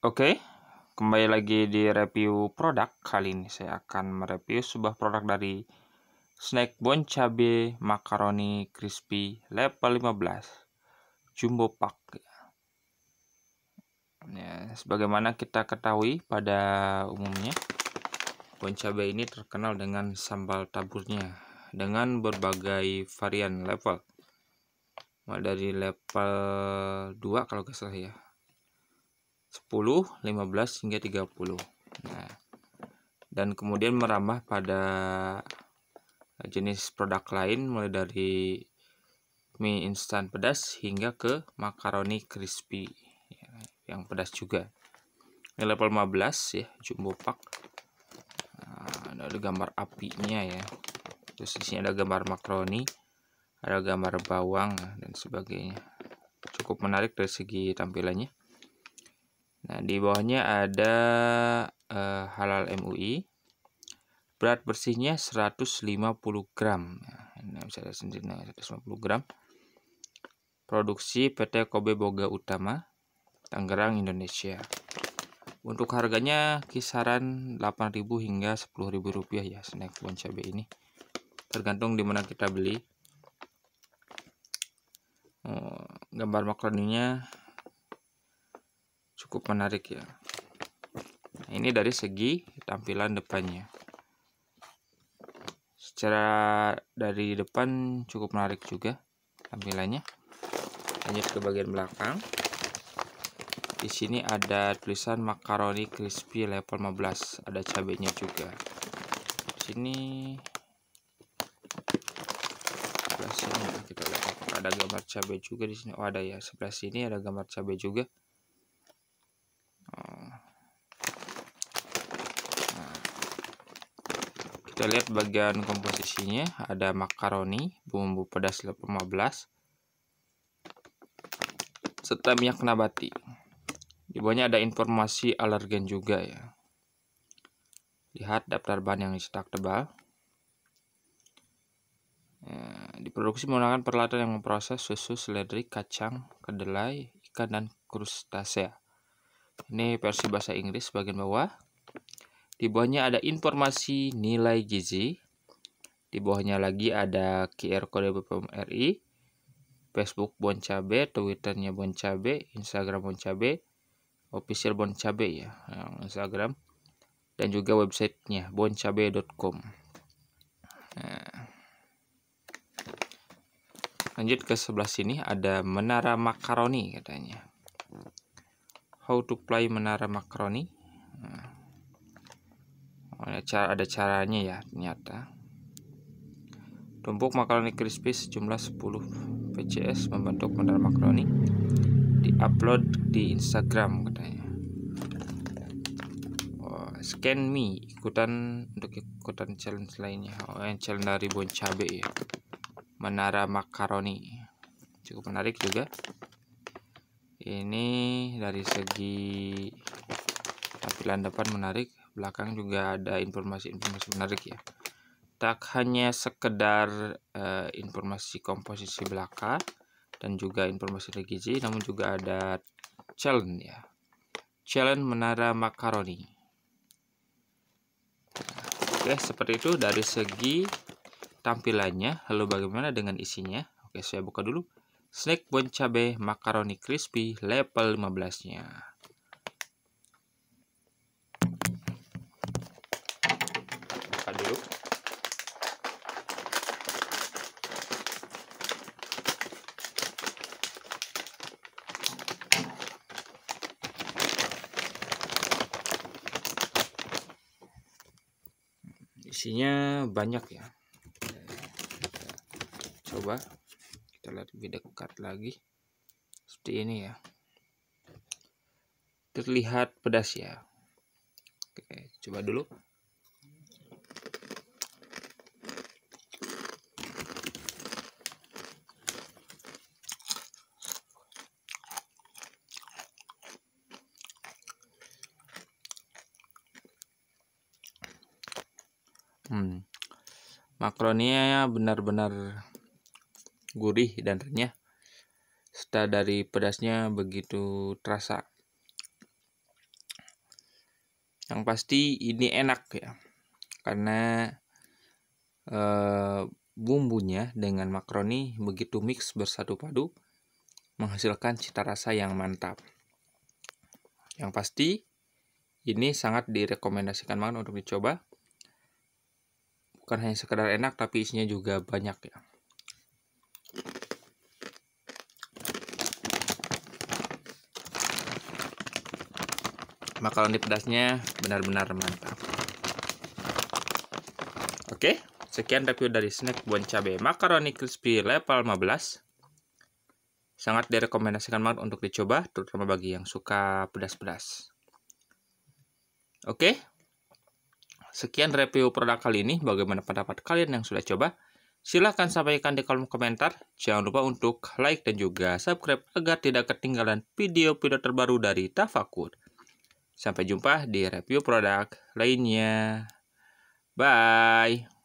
Oke, kembali lagi di review produk. Kali ini saya akan mereview sebuah produk dari Snack Bon Cabe Macaroni Crispy level 15 Jumbo Pack. Ya, sebagaimana kita ketahui pada umumnya, Bon Cabe ini terkenal dengan sambal taburnya dengan berbagai varian level. Mulai dari level 2 kalau nggak salah ya, 10, 15 hingga 30. Nah, dan kemudian merambah pada jenis produk lain mulai dari mie instan pedas hingga ke makaroni crispy ya, yang pedas juga. Ini level 15 ya, jumbo pak. Nah, ada gambar apinya ya. Terus di sini ada gambar makaroni, ada gambar bawang dan sebagainya. Cukup menarik dari segi tampilannya. Nah, di bawahnya ada uh, halal MUI. Berat bersihnya 150 gram. Nah, bisa ada sendiri nah, 150 gram. Produksi PT Kobe Boga Utama, Tangerang, Indonesia. Untuk harganya kisaran 8.000 hingga 10.000 rupiah ya snack bon cabe ini. Tergantung di mana kita beli. Eh, gambar makroninya cukup menarik ya nah, ini dari segi tampilan depannya secara dari depan cukup menarik juga tampilannya lanjut ke bagian belakang di sini ada tulisan makaroni crispy level 15 ada cabenya juga di sini sebelah sini kita lihat ada gambar cabai juga di sini oh ada ya sebelah sini ada gambar cabai juga kita lihat bagian komposisinya ada makaroni bumbu pedas 15 serta minyak nabati di bawahnya ada informasi alergen juga ya lihat daftar bahan yang dicetak tebal ya, diproduksi menggunakan peralatan yang memproses susu seledri kacang kedelai ikan dan krustasea ini versi bahasa Inggris bagian bawah di bawahnya ada informasi nilai gizi. Di bawahnya lagi ada QR kode BPOM RI, Facebook Bon Cabe, Twitternya Bon Cabe, Instagram Bon Cabe, official Bon Cabe ya, eh, Instagram dan juga websitenya boncabe.com. Nah. Lanjut ke sebelah sini ada menara makaroni katanya. How to play menara makaroni? cara ada caranya ya ternyata tumpuk makaroni crispy sejumlah 10 pcs membentuk model makaroni di upload di Instagram katanya oh, scan me ikutan untuk ikutan challenge lainnya oh, yang challenge dari Bon Cabe ya menara makaroni cukup menarik juga ini dari segi tampilan depan menarik belakang juga ada informasi-informasi menarik ya tak hanya sekedar uh, informasi komposisi belakang dan juga informasi gizi namun juga ada challenge ya challenge menara makaroni oke seperti itu dari segi tampilannya lalu bagaimana dengan isinya oke saya buka dulu snack bon cabe makaroni crispy level 15 nya dulu Isinya banyak ya. Coba kita lihat lebih dekat lagi. Seperti ini ya. Terlihat pedas ya. Oke, coba dulu. Hmm. Ya benar-benar gurih dan renyah. Serta dari pedasnya begitu terasa. Yang pasti ini enak ya. Karena e, bumbunya dengan makroni begitu mix bersatu padu menghasilkan cita rasa yang mantap. Yang pasti ini sangat direkomendasikan banget untuk dicoba bukan hanya sekedar enak tapi isinya juga banyak ya makaroni pedasnya benar-benar mantap oke sekian review dari snack buah cabai makaroni crispy level 15 sangat direkomendasikan banget untuk dicoba terutama bagi yang suka pedas-pedas oke sekian review produk kali ini. Bagaimana pendapat kalian yang sudah coba? Silahkan sampaikan di kolom komentar. Jangan lupa untuk like dan juga subscribe agar tidak ketinggalan video-video terbaru dari Tafakur. Sampai jumpa di review produk lainnya. Bye!